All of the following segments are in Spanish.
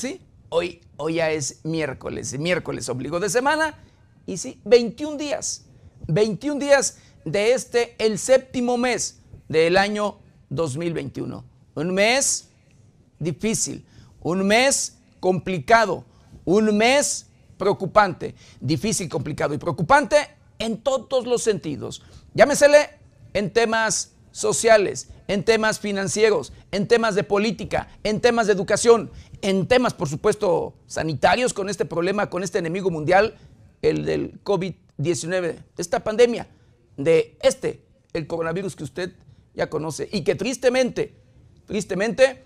Sí, hoy, hoy ya es miércoles, miércoles obligo de semana, y sí, 21 días, 21 días de este, el séptimo mes del año 2021. Un mes difícil, un mes complicado, un mes preocupante, difícil, complicado y preocupante en todos los sentidos. Llámesele en temas sociales, en temas financieros, en temas de política, en temas de educación, en temas, por supuesto, sanitarios con este problema, con este enemigo mundial, el del COVID-19, de esta pandemia, de este, el coronavirus que usted ya conoce y que tristemente, tristemente,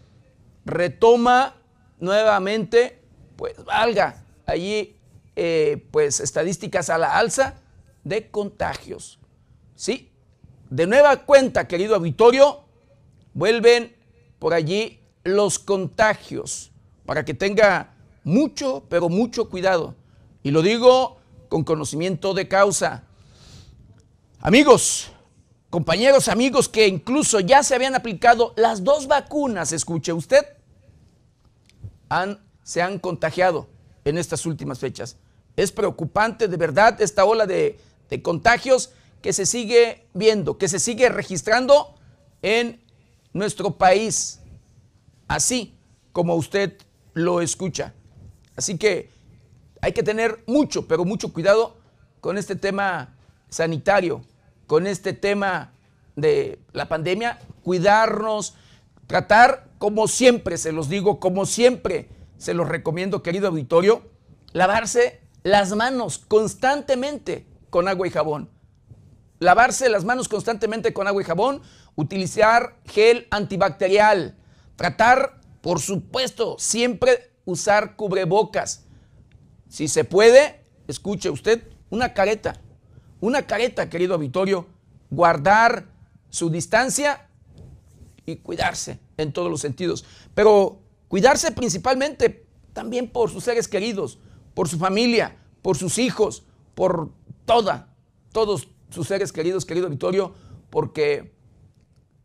retoma nuevamente, pues valga, allí, eh, pues estadísticas a la alza de contagios. ¿Sí? De nueva cuenta, querido auditorio, vuelven por allí los contagios para que tenga mucho, pero mucho cuidado. Y lo digo con conocimiento de causa. Amigos, compañeros, amigos que incluso ya se habían aplicado las dos vacunas, escuche usted, han, se han contagiado en estas últimas fechas. Es preocupante de verdad esta ola de, de contagios que se sigue viendo, que se sigue registrando en nuestro país, así como usted lo escucha. Así que hay que tener mucho, pero mucho cuidado con este tema sanitario, con este tema de la pandemia, cuidarnos, tratar como siempre, se los digo, como siempre, se los recomiendo, querido auditorio, lavarse las manos constantemente con agua y jabón. Lavarse las manos constantemente con agua y jabón, utilizar gel antibacterial, tratar por supuesto, siempre usar cubrebocas. Si se puede, escuche usted, una careta. Una careta, querido Vitorio, Guardar su distancia y cuidarse en todos los sentidos. Pero cuidarse principalmente también por sus seres queridos, por su familia, por sus hijos, por toda, todos sus seres queridos, querido Vitorio, porque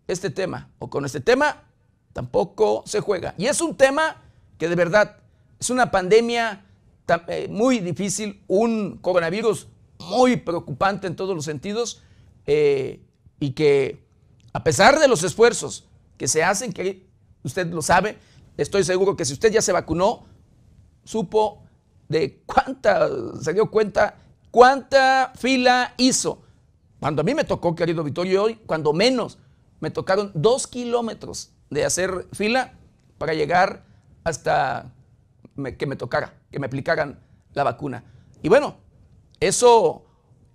este tema, o con este tema, tampoco se juega. Y es un tema que de verdad es una pandemia eh, muy difícil, un coronavirus muy preocupante en todos los sentidos eh, y que a pesar de los esfuerzos que se hacen, que usted lo sabe, estoy seguro que si usted ya se vacunó, supo de cuánta, se dio cuenta cuánta fila hizo. Cuando a mí me tocó, querido Vittorio, hoy, cuando menos, me tocaron dos kilómetros de hacer fila para llegar hasta que me tocara, que me aplicaran la vacuna. Y bueno, eso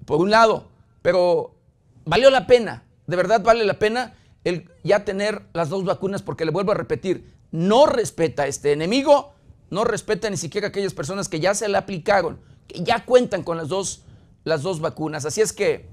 por un lado, pero valió la pena, de verdad vale la pena el ya tener las dos vacunas porque le vuelvo a repetir, no respeta a este enemigo, no respeta ni siquiera a aquellas personas que ya se la aplicaron, que ya cuentan con las dos, las dos vacunas. Así es que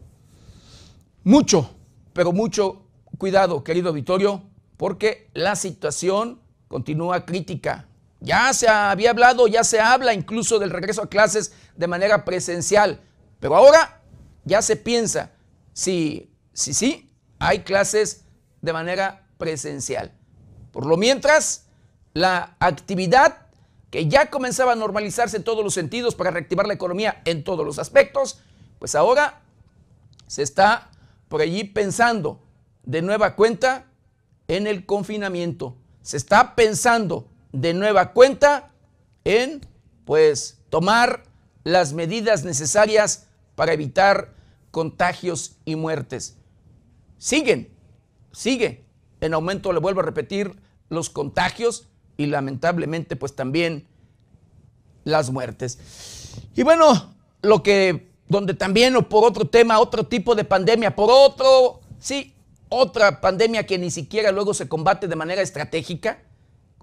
mucho, pero mucho cuidado, querido Vittorio, porque la situación continúa crítica. Ya se había hablado, ya se habla incluso del regreso a clases de manera presencial, pero ahora ya se piensa si sí, hay clases de manera presencial. Por lo mientras, la actividad que ya comenzaba a normalizarse en todos los sentidos para reactivar la economía en todos los aspectos, pues ahora se está por allí pensando de nueva cuenta en el confinamiento. Se está pensando de nueva cuenta en, pues, tomar las medidas necesarias para evitar contagios y muertes. Siguen, sigue en aumento, le vuelvo a repetir, los contagios y lamentablemente pues también las muertes. Y bueno, lo que, donde también o por otro tema, otro tipo de pandemia, por otro, sí, otra pandemia que ni siquiera luego se combate de manera estratégica,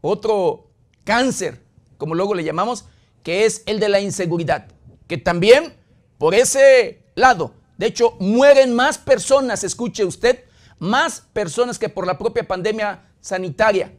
otro cáncer, como luego le llamamos, que es el de la inseguridad, que también por ese lado, de hecho, mueren más personas, escuche usted, más personas que por la propia pandemia sanitaria,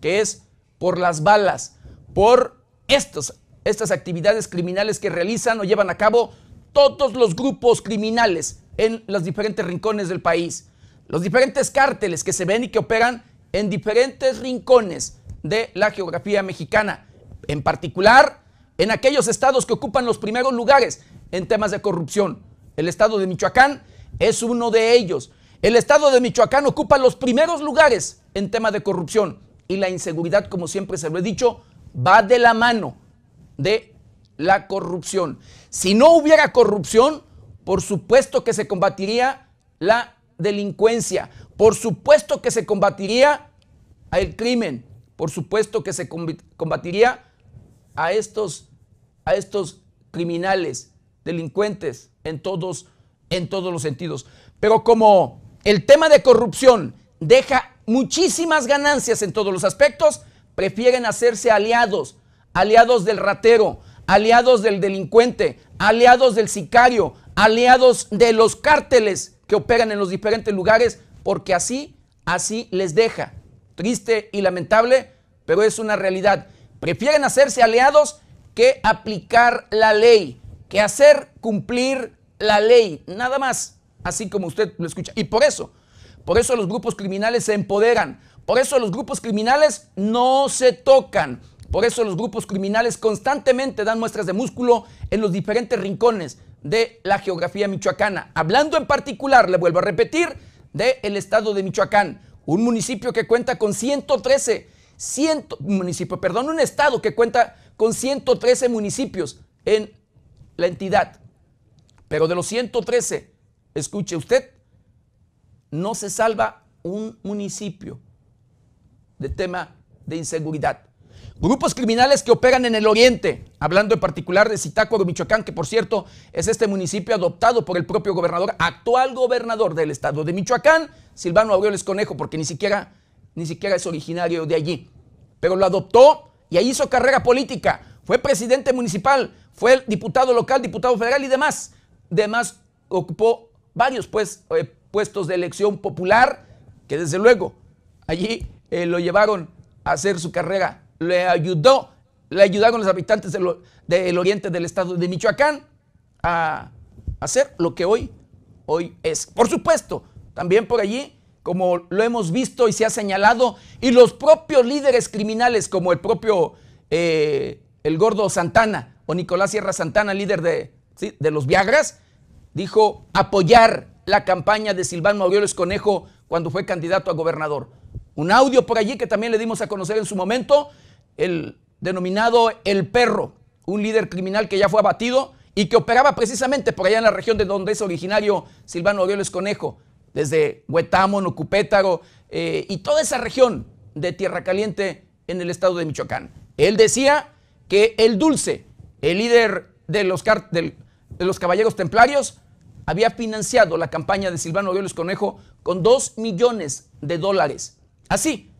que es por las balas, por estos, estas actividades criminales que realizan o llevan a cabo todos los grupos criminales en los diferentes rincones del país los diferentes cárteles que se ven y que operan en diferentes rincones de la geografía mexicana, en particular en aquellos estados que ocupan los primeros lugares en temas de corrupción. El estado de Michoacán es uno de ellos. El estado de Michoacán ocupa los primeros lugares en temas de corrupción y la inseguridad, como siempre se lo he dicho, va de la mano de la corrupción. Si no hubiera corrupción, por supuesto que se combatiría la delincuencia. Por supuesto que se combatiría al crimen. Por supuesto que se combatiría a estos, a estos criminales, delincuentes, en todos, en todos los sentidos. Pero como el tema de corrupción deja muchísimas ganancias en todos los aspectos, prefieren hacerse aliados, aliados del ratero, aliados del delincuente, aliados del sicario, aliados de los cárteles que operan en los diferentes lugares, porque así, así les deja. Triste y lamentable, pero es una realidad. Prefieren hacerse aliados que aplicar la ley, que hacer cumplir la ley, nada más, así como usted lo escucha. Y por eso, por eso los grupos criminales se empoderan, por eso los grupos criminales no se tocan, por eso los grupos criminales constantemente dan muestras de músculo en los diferentes rincones de la geografía michoacana. Hablando en particular, le vuelvo a repetir, del el estado de Michoacán, un municipio que cuenta con 113, 100, municipio, perdón, un estado que cuenta con 113 municipios en la entidad. Pero de los 113, escuche usted, no se salva un municipio de tema de inseguridad. Grupos criminales que operan en el oriente, hablando en particular de Zitácuaro, Michoacán, que por cierto es este municipio adoptado por el propio gobernador, actual gobernador del estado de Michoacán, Silvano Aureoles Conejo, porque ni siquiera, ni siquiera es originario de allí. Pero lo adoptó y ahí hizo carrera política. Fue presidente municipal, fue diputado local, diputado federal y demás. Demás ocupó varios pues, eh, puestos de elección popular que desde luego allí eh, lo llevaron a hacer su carrera le ayudó, le ayudaron los habitantes del, oriente del estado de Michoacán a hacer lo que hoy, hoy es. Por supuesto, también por allí, como lo hemos visto y se ha señalado, y los propios líderes criminales como el propio eh, el gordo Santana o Nicolás Sierra Santana, líder de, de los Viagras, dijo apoyar la campaña de Silván Maurioles Conejo cuando fue candidato a gobernador. Un audio por allí que también le dimos a conocer en su momento, el denominado El Perro, un líder criminal que ya fue abatido y que operaba precisamente por allá en la región de donde es originario Silvano Orioles Conejo, desde Huetamo, Nocupétaro eh, y toda esa región de Tierra Caliente en el estado de Michoacán. Él decía que el Dulce, el líder de los, de los Caballeros Templarios, había financiado la campaña de Silvano Orioles Conejo con 2 millones de dólares. Así,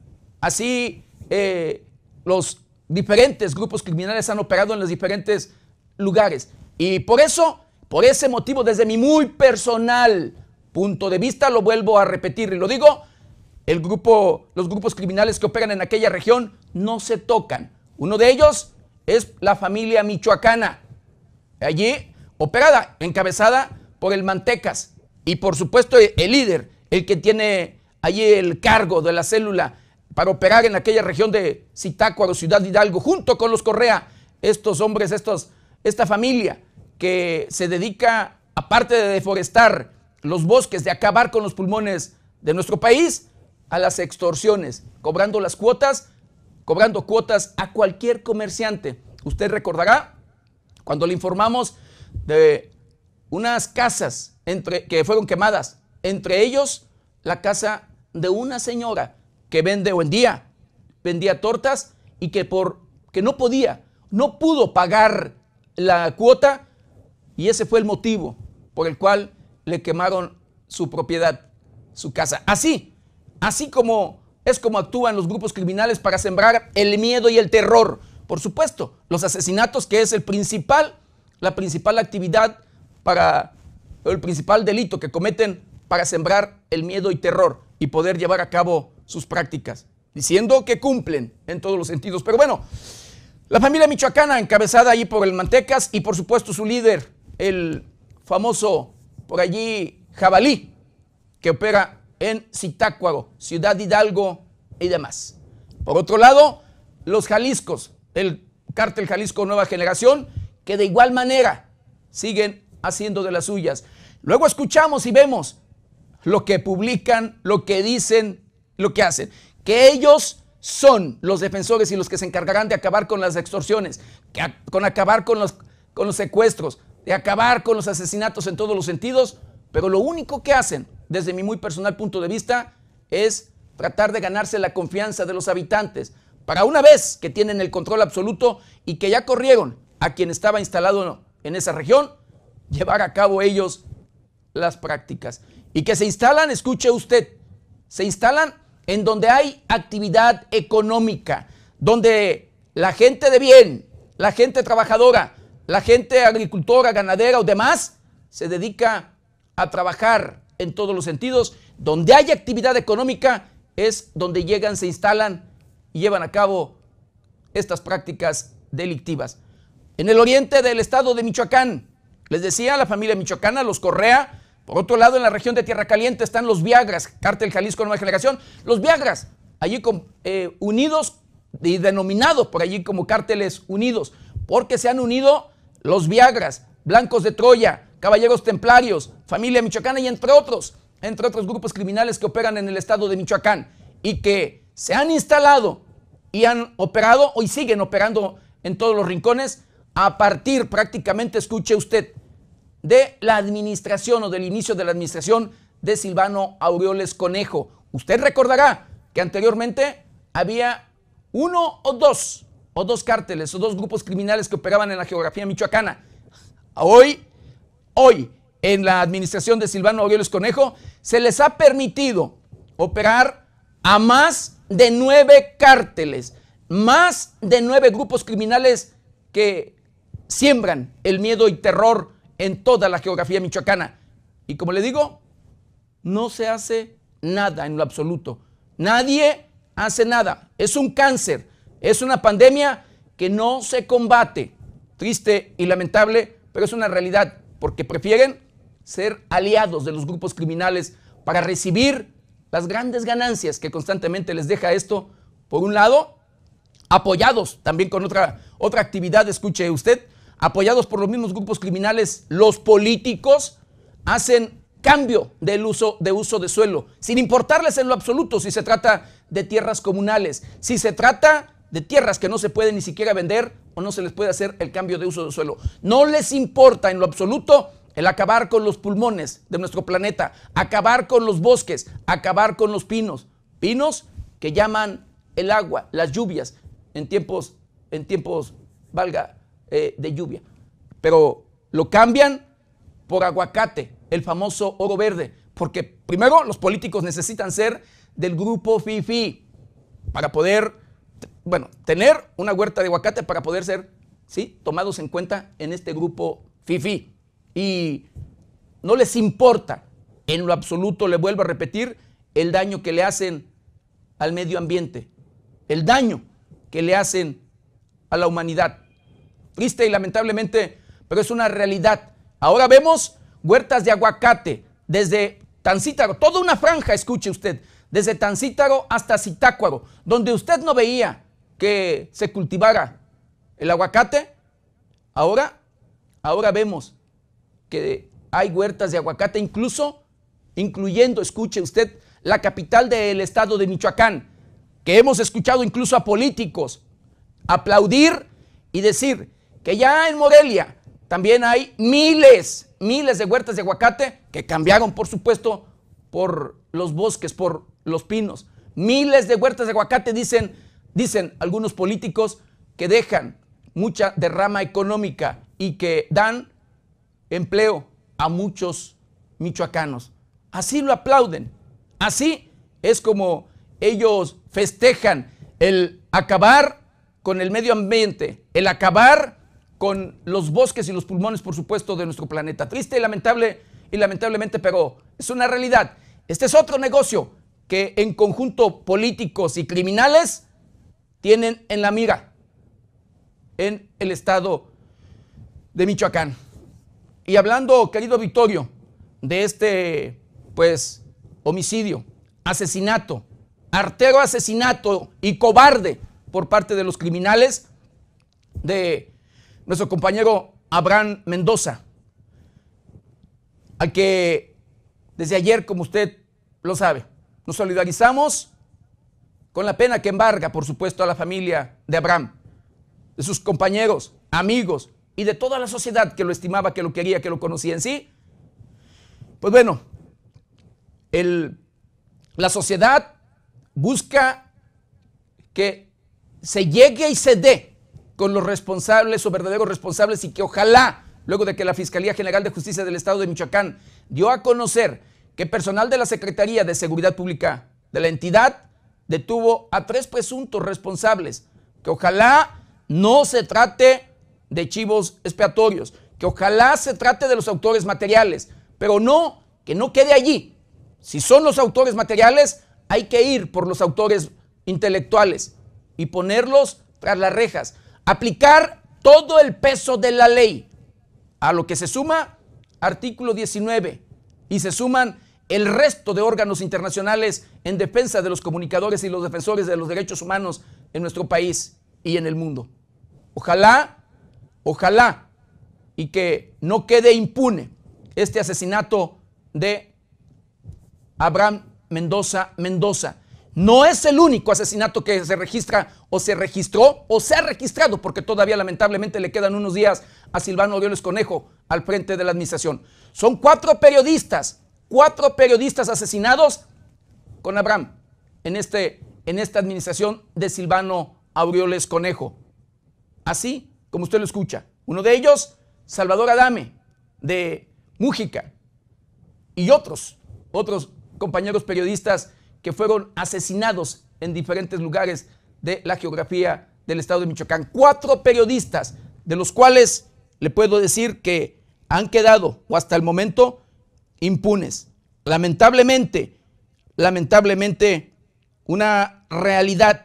así eh, los diferentes grupos criminales han operado en los diferentes lugares. Y por eso, por ese motivo, desde mi muy personal punto de vista, lo vuelvo a repetir y lo digo, el grupo, los grupos criminales que operan en aquella región no se tocan. Uno de ellos es la familia michoacana, allí operada, encabezada por el Mantecas y por supuesto el líder, el que tiene allí el cargo de la célula para operar en aquella región de Zitácuaro, Ciudad Hidalgo, junto con los Correa, estos hombres, estos, esta familia que se dedica, aparte de deforestar los bosques, de acabar con los pulmones de nuestro país, a las extorsiones, cobrando las cuotas, cobrando cuotas a cualquier comerciante. Usted recordará cuando le informamos de unas casas que fueron quemadas, entre ellos la casa de una señora que vende o día vendía tortas y que por que no podía, no pudo pagar la cuota y ese fue el motivo por el cual le quemaron su propiedad, su casa. Así, así como es como actúan los grupos criminales para sembrar el miedo y el terror. Por supuesto, los asesinatos que es el principal, la principal actividad para el principal delito que cometen para sembrar el miedo y terror y poder llevar a cabo sus prácticas, diciendo que cumplen en todos los sentidos. Pero bueno, la familia michoacana, encabezada ahí por el Mantecas y por supuesto su líder, el famoso por allí Jabalí, que opera en Zitácuaro, Ciudad Hidalgo y demás. Por otro lado, los Jaliscos, el cártel Jalisco Nueva Generación, que de igual manera siguen haciendo de las suyas. Luego escuchamos y vemos lo que publican, lo que dicen lo que hacen, que ellos son los defensores y los que se encargarán de acabar con las extorsiones, con acabar con los, con los secuestros, de acabar con los asesinatos en todos los sentidos, pero lo único que hacen, desde mi muy personal punto de vista, es tratar de ganarse la confianza de los habitantes, para una vez que tienen el control absoluto y que ya corrieron a quien estaba instalado en esa región, llevar a cabo ellos las prácticas. Y que se instalan, escuche usted, se instalan en donde hay actividad económica, donde la gente de bien, la gente trabajadora, la gente agricultora, ganadera o demás, se dedica a trabajar en todos los sentidos. Donde hay actividad económica es donde llegan, se instalan y llevan a cabo estas prácticas delictivas. En el oriente del estado de Michoacán, les decía, la familia michoacana, los Correa, por otro lado, en la región de Tierra Caliente están los Viagras, Cártel Jalisco Nueva Generación. Los Viagras, allí con, eh, unidos y denominados por allí como Cárteles Unidos, porque se han unido los Viagras, Blancos de Troya, Caballeros Templarios, Familia Michoacana y entre otros, entre otros grupos criminales que operan en el estado de Michoacán y que se han instalado y han operado, hoy siguen operando en todos los rincones, a partir prácticamente, escuche usted, de la administración o del inicio de la administración de Silvano Aureoles Conejo. Usted recordará que anteriormente había uno o dos, o dos cárteles, o dos grupos criminales que operaban en la geografía michoacana. Hoy, hoy, en la administración de Silvano Aureoles Conejo, se les ha permitido operar a más de nueve cárteles, más de nueve grupos criminales que siembran el miedo y terror en toda la geografía michoacana. Y como le digo, no se hace nada en lo absoluto. Nadie hace nada. Es un cáncer, es una pandemia que no se combate. Triste y lamentable, pero es una realidad, porque prefieren ser aliados de los grupos criminales para recibir las grandes ganancias que constantemente les deja esto, por un lado, apoyados también con otra, otra actividad, escuche usted, apoyados por los mismos grupos criminales, los políticos hacen cambio del uso de, uso de suelo, sin importarles en lo absoluto si se trata de tierras comunales, si se trata de tierras que no se pueden ni siquiera vender o no se les puede hacer el cambio de uso de suelo. No les importa en lo absoluto el acabar con los pulmones de nuestro planeta, acabar con los bosques, acabar con los pinos, pinos que llaman el agua, las lluvias en tiempos en tiempos valga eh, de lluvia. Pero lo cambian por aguacate, el famoso oro verde, porque primero los políticos necesitan ser del grupo FIFI para poder, bueno, tener una huerta de aguacate para poder ser, ¿sí? Tomados en cuenta en este grupo FIFI. Y no les importa en lo absoluto, le vuelvo a repetir, el daño que le hacen al medio ambiente, el daño que le hacen a la humanidad. Triste y lamentablemente, pero es una realidad. Ahora vemos huertas de aguacate desde Tancítaro, toda una franja, escuche usted, desde Tancítaro hasta Citácuaro, donde usted no veía que se cultivara el aguacate. Ahora, ahora vemos que hay huertas de aguacate, incluso, incluyendo, escuche usted, la capital del estado de Michoacán, que hemos escuchado incluso a políticos aplaudir y decir que ya en Morelia también hay miles, miles de huertas de aguacate que cambiaron, por supuesto, por los bosques, por los pinos. Miles de huertas de aguacate, dicen, dicen algunos políticos, que dejan mucha derrama económica y que dan empleo a muchos michoacanos. Así lo aplauden. Así es como ellos festejan el acabar con el medio ambiente, el acabar con los bosques y los pulmones, por supuesto, de nuestro planeta. Triste y lamentable, y lamentablemente, pero es una realidad. Este es otro negocio que en conjunto políticos y criminales tienen en la mira en el estado de Michoacán. Y hablando, querido Victorio, de este, pues, homicidio, asesinato, artero asesinato y cobarde por parte de los criminales de nuestro compañero Abraham Mendoza, al que desde ayer, como usted lo sabe, nos solidarizamos con la pena que embarga, por supuesto, a la familia de Abraham, de sus compañeros, amigos y de toda la sociedad que lo estimaba, que lo quería, que lo conocía en sí. Pues bueno, la sociedad busca que se llegue y se dé con los responsables o verdaderos responsables y que ojalá, luego de que la Fiscalía General de Justicia del Estado de Michoacán dio a conocer que personal de la Secretaría de Seguridad Pública de la entidad detuvo a tres presuntos responsables, que ojalá no se trate de chivos expiatorios, que ojalá se trate de los autores materiales, pero no, que no quede allí. Si son los autores materiales, hay que ir por los autores intelectuales y ponerlos tras las rejas aplicar todo el peso de la ley, a lo que se suma artículo 19 y se suman el resto de órganos internacionales en defensa de los comunicadores y los defensores de los derechos humanos en nuestro país y en el mundo. Ojalá, ojalá, y que no quede impune este asesinato de Abraham Mendoza Mendoza, no es el único asesinato que se registra o se registró o se ha registrado, porque todavía lamentablemente le quedan unos días a Silvano Aureoles Conejo al frente de la administración. Son cuatro periodistas, cuatro periodistas asesinados con Abraham en, este, en esta administración de Silvano Aureoles Conejo. Así como usted lo escucha. Uno de ellos, Salvador Adame, de Mújica, y otros, otros compañeros periodistas que fueron asesinados en diferentes lugares de la geografía del estado de Michoacán. Cuatro periodistas, de los cuales le puedo decir que han quedado, o hasta el momento, impunes. Lamentablemente, lamentablemente, una realidad,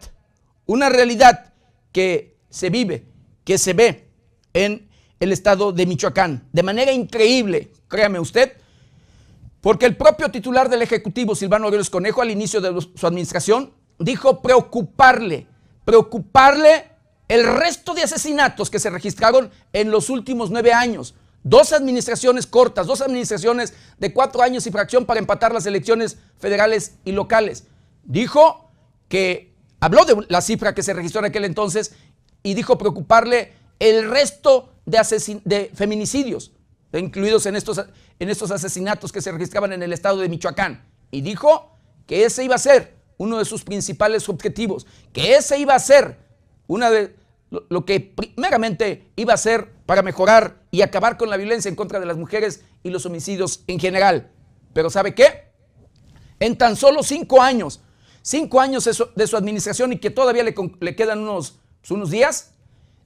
una realidad que se vive, que se ve en el estado de Michoacán. De manera increíble, créame usted, porque el propio titular del Ejecutivo, Silvano Aureoles Conejo, al inicio de su administración, dijo preocuparle, preocuparle el resto de asesinatos que se registraron en los últimos nueve años. Dos administraciones cortas, dos administraciones de cuatro años y fracción para empatar las elecciones federales y locales. Dijo que, habló de la cifra que se registró en aquel entonces y dijo preocuparle el resto de feminicidios incluidos en estos, en estos asesinatos que se registraban en el estado de Michoacán. Y dijo que ese iba a ser uno de sus principales objetivos, que ese iba a ser una de lo, que primeramente iba a ser para mejorar y acabar con la violencia en contra de las mujeres y los homicidios en general. Pero ¿sabe qué? En tan solo cinco años, cinco años de su, administración y que todavía le, quedan unos, unos días,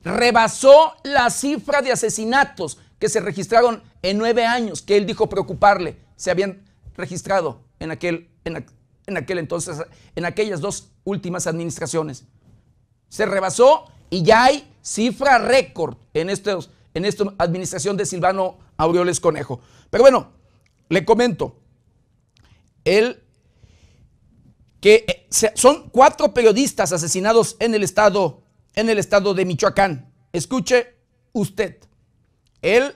rebasó la cifra de asesinatos que se registraron en nueve años, que él dijo preocuparle, se habían registrado en aquel, en, aquel entonces, en aquellas dos últimas administraciones. Se rebasó y ya hay cifra récord en, estos, en esta administración de Silvano Aureoles Conejo. Pero bueno, le comento, él que eh, son cuatro periodistas asesinados en el estado, en el estado de Michoacán. Escuche usted. Él,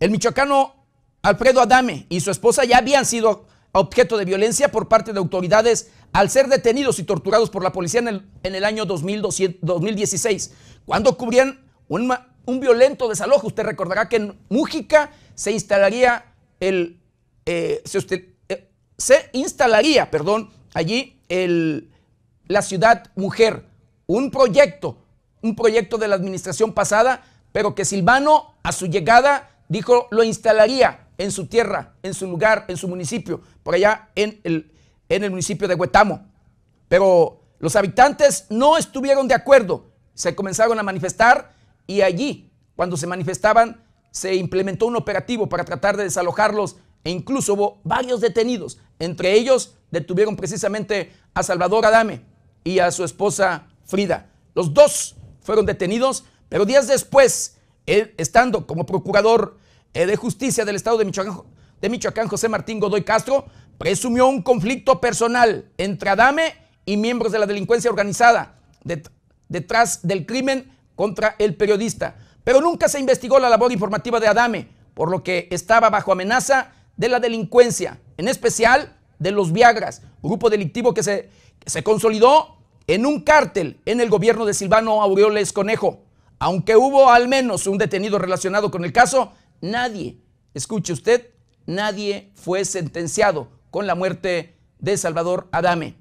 el michoacano Alfredo Adame y su esposa ya habían sido objeto de violencia por parte de autoridades al ser detenidos y torturados por la policía en el, año 2016, cuando cubrían un, violento desalojo. Usted recordará que en Mújica se instalaría el... Eh, se, usted, eh, se instalaría, perdón, allí el, la ciudad mujer, un proyecto, un proyecto de la administración pasada pero que Silvano a su llegada dijo lo instalaría en su tierra, en su lugar, en su municipio, por allá en el, municipio de Huetamo. Pero los habitantes no estuvieron de acuerdo, se comenzaron a manifestar y allí, cuando se manifestaban, se implementó un operativo para tratar de desalojarlos e incluso hubo varios detenidos. Entre ellos detuvieron precisamente a Salvador Adame y a su esposa Frida. Los dos fueron detenidos pero días después, estando como procurador eh, de justicia del Estado de Michoacán, José Martín Godoy Castro, presumió un conflicto personal entre Adame y miembros de la delincuencia organizada detrás del crimen contra el periodista. Pero nunca se investigó la labor informativa de Adame, por lo que estaba bajo amenaza de la delincuencia, en especial de los Viagras, grupo delictivo que se, que se consolidó en un cártel en el gobierno de Silvano Aureoles Conejo. Aunque hubo al menos un detenido relacionado con el caso, nadie, escuche usted, nadie fue sentenciado con la muerte de Salvador Adame.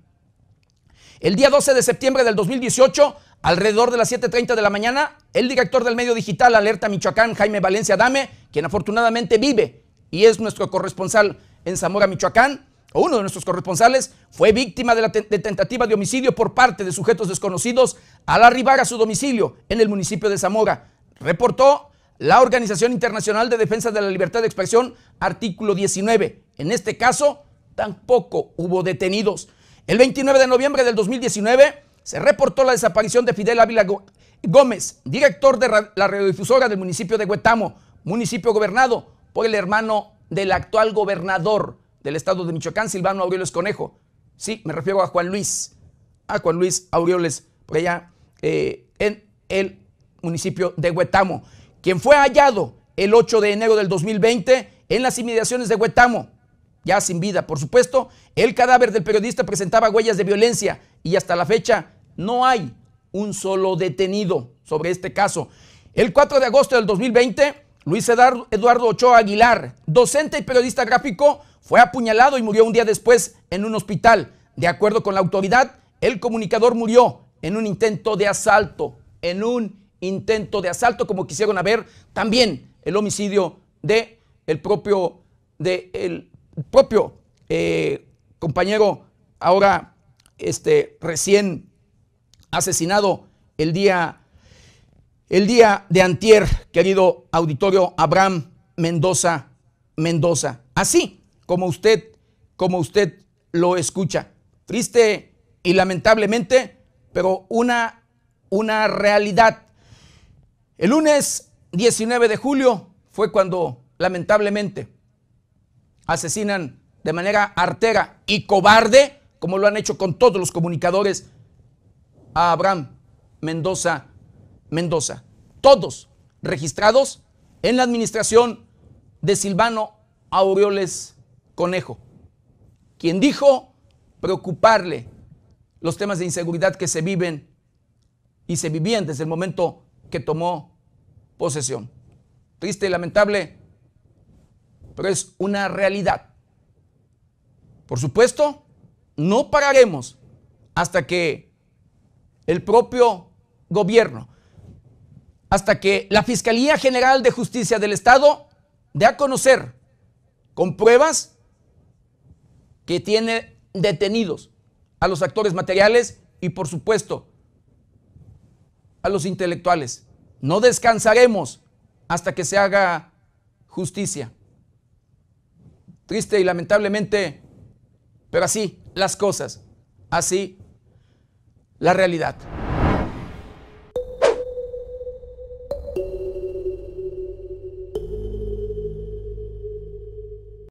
El día 12 de septiembre del 2018, alrededor de las 7.30 de la mañana, el director del medio digital Alerta Michoacán, Jaime Valencia Adame, quien afortunadamente vive y es nuestro corresponsal en Zamora, Michoacán, uno de nuestros corresponsales, fue víctima de la tentativa de homicidio por parte de sujetos desconocidos al arribar a su domicilio en el municipio de Zamora. Reportó la Organización Internacional de Defensa de la Libertad de Expresión, artículo 19. En este caso, tampoco hubo detenidos. El 29 de noviembre del 2019 se reportó la desaparición de Fidel Ávila Gómez, director de la radiodifusora del municipio de Guetamo, municipio gobernado por el hermano del actual gobernador del estado de Michoacán, Silvano Aureoles Conejo. Sí, me refiero a Juan Luis, a Juan Luis Aureoles, por allá eh, en el municipio de Huetamo, quien fue hallado el 8 de enero del 2020 en las inmediaciones de Huetamo, ya sin vida, por supuesto. El cadáver del periodista presentaba huellas de violencia y hasta la fecha no hay un solo detenido sobre este caso. El 4 de agosto del 2020, Luis Eduardo Ochoa Aguilar, docente y periodista gráfico, fue apuñalado y murió un día después en un hospital. De acuerdo con la autoridad, el comunicador murió en un intento de asalto, en un intento de asalto, como quisieron haber también el homicidio de el propio, de el propio eh, compañero ahora este, recién asesinado el día, el día de antier, querido auditorio Abraham Mendoza Mendoza. Así, como usted, como usted lo escucha. Triste y lamentablemente, pero una, una realidad. El lunes 19 de julio fue cuando lamentablemente asesinan de manera artera y cobarde, como lo han hecho con todos los comunicadores, a Abraham Mendoza Mendoza. Todos registrados en la administración de Silvano Aureoles Conejo, quien dijo preocuparle los temas de inseguridad que se viven y se vivían desde el momento que tomó posesión. Triste y lamentable, pero es una realidad. Por supuesto, no pararemos hasta que el propio gobierno, hasta que la Fiscalía General de Justicia del Estado dé a conocer con pruebas que tiene detenidos a los actores materiales y por supuesto a los intelectuales. No descansaremos hasta que se haga justicia. Triste y lamentablemente, pero así las cosas, así la realidad.